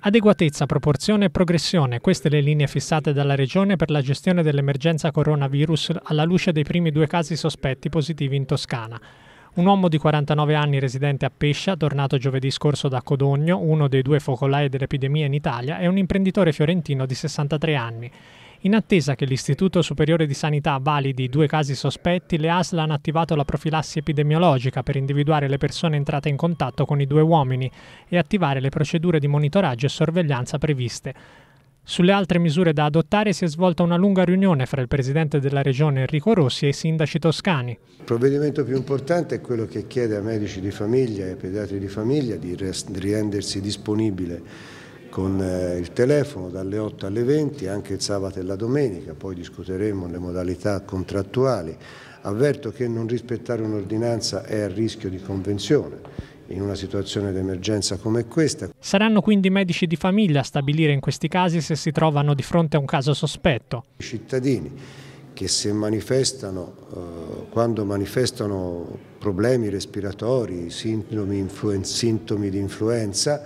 Adeguatezza, proporzione e progressione, queste le linee fissate dalla Regione per la gestione dell'emergenza coronavirus alla luce dei primi due casi sospetti positivi in Toscana. Un uomo di 49 anni residente a Pescia, tornato giovedì scorso da Codogno, uno dei due focolai dell'epidemia in Italia, è un imprenditore fiorentino di 63 anni. In attesa che l'Istituto Superiore di Sanità validi i due casi sospetti, le ASL hanno attivato la profilassi epidemiologica per individuare le persone entrate in contatto con i due uomini e attivare le procedure di monitoraggio e sorveglianza previste. Sulle altre misure da adottare si è svolta una lunga riunione fra il Presidente della Regione Enrico Rossi e i sindaci toscani. Il provvedimento più importante è quello che chiede a medici di famiglia e pediatri di famiglia di rendersi disponibile con eh, il telefono dalle 8 alle 20, anche il sabato e la domenica, poi discuteremo le modalità contrattuali. Avverto che non rispettare un'ordinanza è a rischio di convenzione in una situazione d'emergenza come questa. Saranno quindi i medici di famiglia a stabilire in questi casi se si trovano di fronte a un caso sospetto. I cittadini che se manifestano, eh, quando manifestano problemi respiratori, sintomi, sintomi di influenza,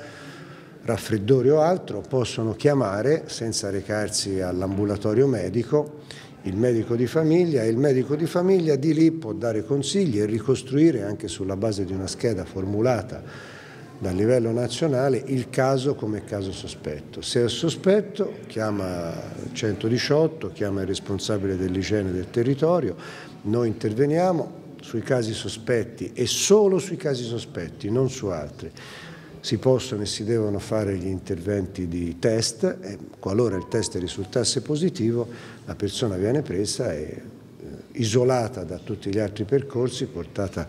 raffreddore o altro possono chiamare senza recarsi all'ambulatorio medico il medico di famiglia e il medico di famiglia di lì può dare consigli e ricostruire anche sulla base di una scheda formulata dal livello nazionale il caso come caso sospetto. Se è sospetto chiama 118, chiama il responsabile dell'igiene del territorio, noi interveniamo sui casi sospetti e solo sui casi sospetti, non su altri si possono e si devono fare gli interventi di test e qualora il test risultasse positivo la persona viene presa e eh, isolata da tutti gli altri percorsi, portata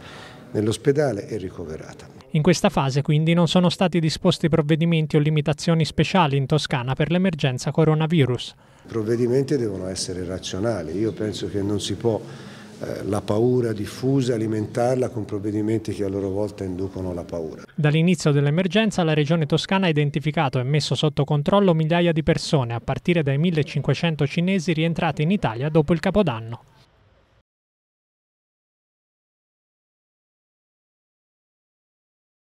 nell'ospedale e ricoverata. In questa fase quindi non sono stati disposti provvedimenti o limitazioni speciali in Toscana per l'emergenza coronavirus. I provvedimenti devono essere razionali, io penso che non si può eh, la paura diffusa, alimentarla con provvedimenti che a loro volta inducono la paura. Dall'inizio dell'emergenza la regione toscana ha identificato e messo sotto controllo migliaia di persone, a partire dai 1500 cinesi rientrati in Italia dopo il Capodanno.